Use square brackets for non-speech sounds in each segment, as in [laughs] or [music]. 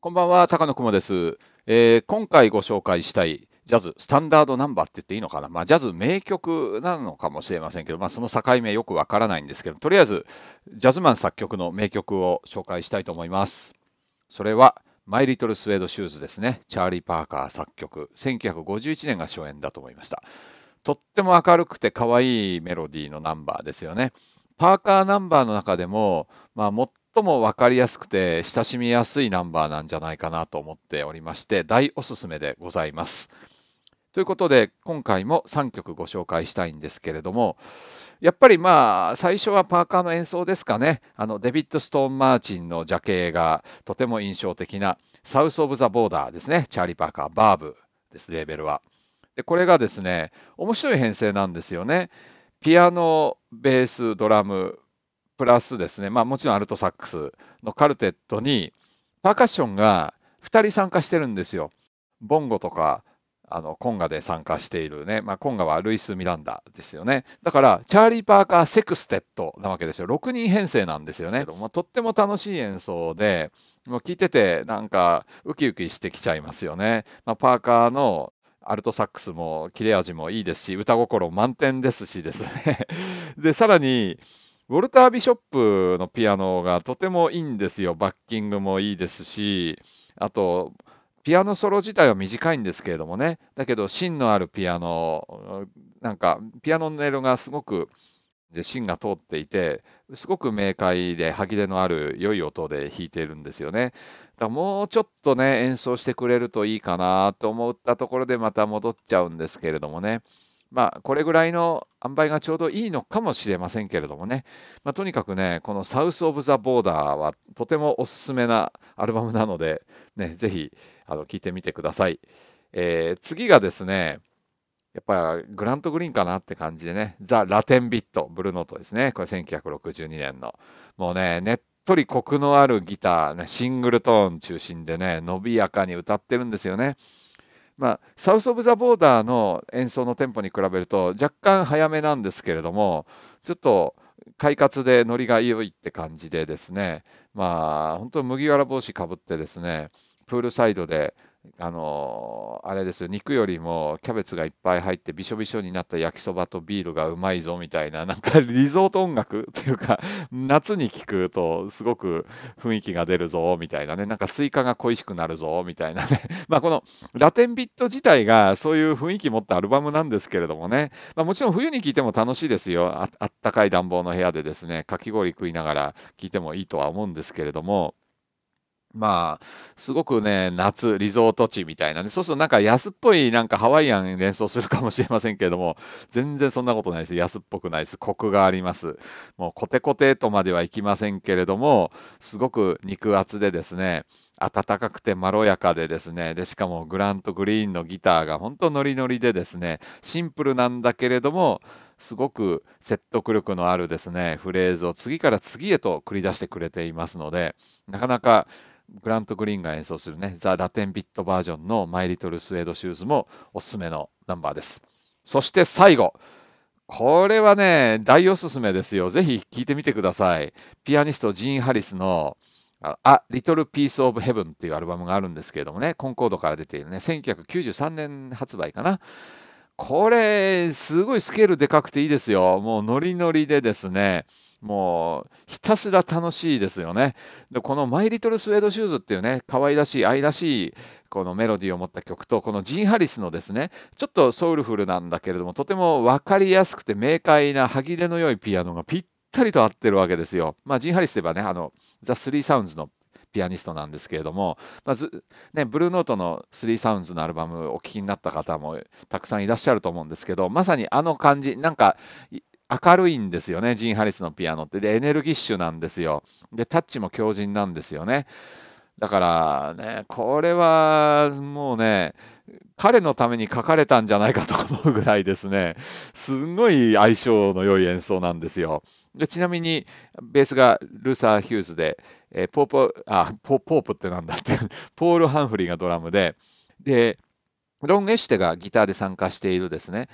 こんばんは、高野くもです、えー、今回ご紹介したいジャズ、スタンダードナンバーって言っていいのかな、まあ、ジャズ名曲なのかもしれませんけど、まあ、その境目よくわからないんですけど、とりあえず、ジャズマン作曲の名曲を紹介したいと思います。それは、マイ・リトル・スウェード・シューズですね。チャーリー・パーカー作曲。1951年が初演だと思いました。とっても明るくて可愛いメロディーのナンバーですよね。パーカーナンバーの中でも、まあ、最も分かりやすくて親しみやすいナンバーなんじゃないかなと思っておりまして大おすすめでございます。ということで今回も3曲ご紹介したいんですけれどもやっぱりまあ最初はパーカーの演奏ですかねあのデビッド・ストーン・マーチンのジャケがとても印象的な「サウス・オブ・ザ・ボーダー」ですねチャーリー・パーカーバーブですレーベルは。でこれがですね面白い編成なんですよね。ピアノベースドラムプラスですね、まあ、もちろんアルトサックスのカルテットにパーカッションが2人参加してるんですよ。ボンゴとかあのコンガで参加しているね、まあ、コンガはルイス・ミランダですよね。だからチャーリー・パーカー・セクステットなわけですよ。6人編成なんですよね。まあ、とっても楽しい演奏で、もう聞いててなんかウキウキしてきちゃいますよね。まあ、パーカーのアルトサックスも切れ味もいいですし歌心満点ですしですねでさらにウォルター・ビショップのピアノがとてもいいんですよ。バッキングもいいですし、あと、ピアノソロ自体は短いんですけれどもね、だけど芯のあるピアノ、なんかピアノの音色がすごく芯が通っていて、すごく明快で歯切れのある良い音で弾いているんですよね。だからもうちょっとね、演奏してくれるといいかなと思ったところでまた戻っちゃうんですけれどもね。まあ、これぐらいの塩梅がちょうどいいのかもしれませんけれどもね、まあ、とにかくねこの「サウス・オブ・ザ・ボーダー」はとてもおすすめなアルバムなので、ね、ぜひ聴いてみてください、えー、次がですねやっぱグラント・グリーンかなって感じでね「ザ・ラテン・ビット」ブルーノートですねこれ1962年のもうねねっとりコクのあるギター、ね、シングルトーン中心でね伸びやかに歌ってるんですよね。まあ、サウス・オブ・ザ・ボーダーの演奏のテンポに比べると若干早めなんですけれどもちょっと快活でノリが良いって感じでですねまあ本当麦わら帽子かぶってですねプールサイドであのあれですよ肉よりもキャベツがいっぱい入ってびしょびしょになった焼きそばとビールがうまいぞみたいななんかリゾート音楽というか [laughs] 夏に聴くとすごく雰囲気が出るぞみたいなねなんかスイカが恋しくなるぞみたいなね [laughs] まあこのラテンビット自体がそういう雰囲気持ったアルバムなんですけれどもね、まあ、もちろん冬に聴いても楽しいですよあったかい暖房の部屋でですねかき氷食いながら聴いてもいいとは思うんですけれども。まあ、すごくね、夏、リゾート地みたいなね、そうするとなんか安っぽい、なんかハワイアン連想するかもしれませんけれども、全然そんなことないです。安っぽくないです。コクがあります。もうコテコテとまではいきませんけれども、すごく肉厚でですね、暖かくてまろやかでですね、で、しかもグラントグリーンのギターが本当ノリノリでですね、シンプルなんだけれども、すごく説得力のあるですね、フレーズを次から次へと繰り出してくれていますので、なかなかグラント・グリーンが演奏するねザ・ラテンビットバージョンのマイ・リトル・スウェード・シューズもおすすめのナンバーですそして最後これはね大おすすめですよぜひ聴いてみてくださいピアニストジーン・ハリスのあリトル・ピース・オブ・ヘブンっていうアルバムがあるんですけれどもねコンコードから出ているね1993年発売かなこれすごいスケールでかくていいですよもうノリノリでですねもうひたすら楽しいですよね。でこの「マイ・リトル・スウェード・シューズ」っていうね可愛らしい愛らしいこのメロディーを持った曲とこのジン・ハリスのですねちょっとソウルフルなんだけれどもとても分かりやすくて明快な歯切れの良いピアノがぴったりと合ってるわけですよ。まあ、ジン・ハリスといえばねあのザ・スリー・サウンズのピアニストなんですけれども、まずね、ブルーノートの3サウンズのアルバムをお聴きになった方もたくさんいらっしゃると思うんですけどまさにあの感じなんか明るいんですよねジン・ハリスのピアノってでエネルギッシュなんですよでタッチも強靭なんですよねだからねこれはもうね彼のために書かれたんじゃないかと思うぐらいですねすんごい相性の良い演奏なんですよでちなみにベースがルーサー・ヒューズで、えー、ポーあポポープってなんだって [laughs] ポール・ハンフリーがドラムででロン・エシュテがギターで参加しているですね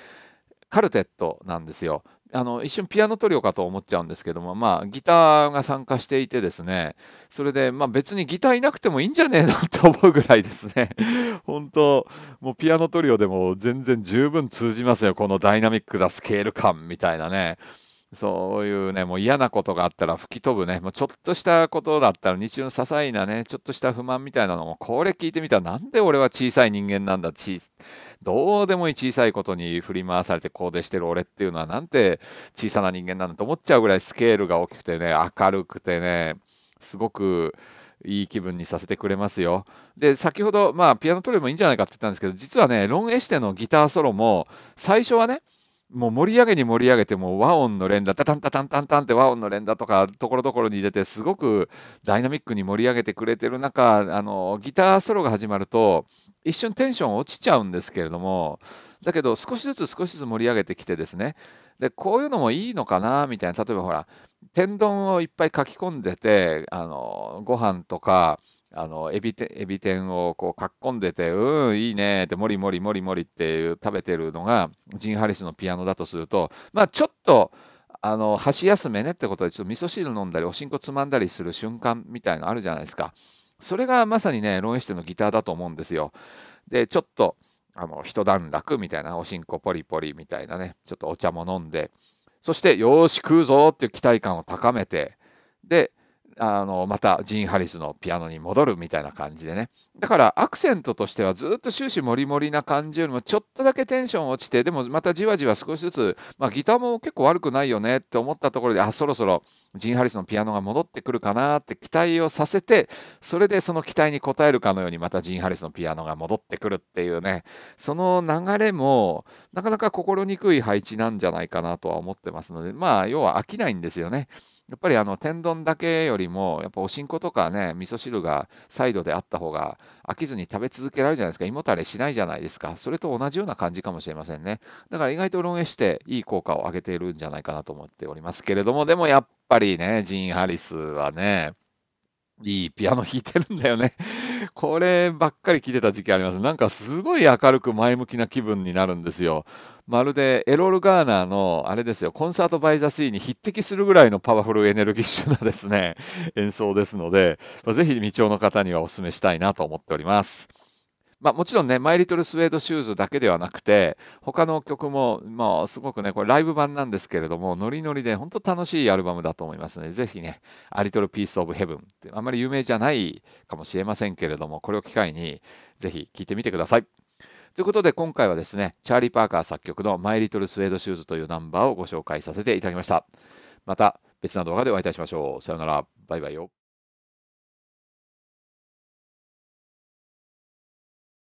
カルテットなんですよ。あの一瞬ピアノトリオかと思っちゃうんですけども、まあ、ギターが参加していてですね、それで、まあ、別にギターいなくてもいいんじゃねえのて思うぐらいですね、[laughs] 本当、もうピアノトリオでも全然十分通じますよ、このダイナミックなスケール感みたいなね。そういうね、もう嫌なことがあったら吹き飛ぶね、もうちょっとしたことだったら、日常の些細なね、ちょっとした不満みたいなのも、これ聞いてみたら、なんで俺は小さい人間なんだ、どうでもいい小さいことに振り回されて、こうでしてる俺っていうのは、なんて小さな人間なんだと思っちゃうぐらいスケールが大きくてね、明るくてね、すごく、いい気分にさせてくれますよ。で、先ほど、まあ、ピアノトレもいいんじゃないかって言ったんですけど、実はね、ロン・エシテのギターソロも、最初はね、もう盛り上げに盛り上げても和音の連打タタンタタンタンタンって和音の連打とかところどころに出てすごくダイナミックに盛り上げてくれてる中あのギターソロが始まると一瞬テンション落ちちゃうんですけれどもだけど少しずつ少しずつ盛り上げてきてですねでこういうのもいいのかなみたいな例えばほら天丼をいっぱい書き込んでてあのご飯とかあのエビエビ天をこうかっこんでて「うんいいね」って「もりもりもりもり」っていう食べてるのがジン・ハリスのピアノだとするとまあちょっとあの箸休めねってことでちょっと味噌汁飲んだりおしんこつまんだりする瞬間みたいのあるじゃないですかそれがまさにねロンエステのギターだと思うんですよでちょっとあの一段落みたいなおしんこポリポリみたいなねちょっとお茶も飲んでそしてよーし食うぞっていう期待感を高めてであのまたジーン・ハリスのピアノに戻るみたいな感じでねだからアクセントとしてはずっと終始モリモリな感じよりもちょっとだけテンション落ちてでもまたじわじわ少しずつ、まあ、ギターも結構悪くないよねって思ったところであそろそろジーン・ハリスのピアノが戻ってくるかなって期待をさせてそれでその期待に応えるかのようにまたジーン・ハリスのピアノが戻ってくるっていうねその流れもなかなか心にくい配置なんじゃないかなとは思ってますのでまあ要は飽きないんですよね。やっぱりあの天丼だけよりもやっぱおしんことかね味噌汁がサイドであった方が飽きずに食べ続けられるじゃないですか胃もたれしないじゃないですかそれと同じような感じかもしれませんねだから意外と論営していい効果を上げているんじゃないかなと思っておりますけれどもでもやっぱりねジーン・ハリスはねいいピアノ弾いてるんだよね [laughs] こればっかり聴いてた時期あります。なんかすごい明るく前向きな気分になるんですよ。まるでエロール・ガーナーのあれですよコンサート・バイ・ザ・シーに匹敵するぐらいのパワフルエネルギッシュなですね [laughs] 演奏ですので、まあ、ぜひ未調の方にはお勧めしたいなと思っております。まあ、もちろんね、マイ・リトル・スウェード・シューズだけではなくて、他の曲も、まあ、すごくね、これライブ版なんですけれども、ノリノリで本当楽しいアルバムだと思いますので、ぜひね、アリトル・ピース・オブ・ヘブンって、あまり有名じゃないかもしれませんけれども、これを機会に、ぜひ聴いてみてください。ということで今回はですね、チャーリー・パーカー作曲のマイ・リトル・スウェード・シューズというナンバーをご紹介させていただきました。また別な動画でお会いいたしましょう。さよなら。バイバイよ。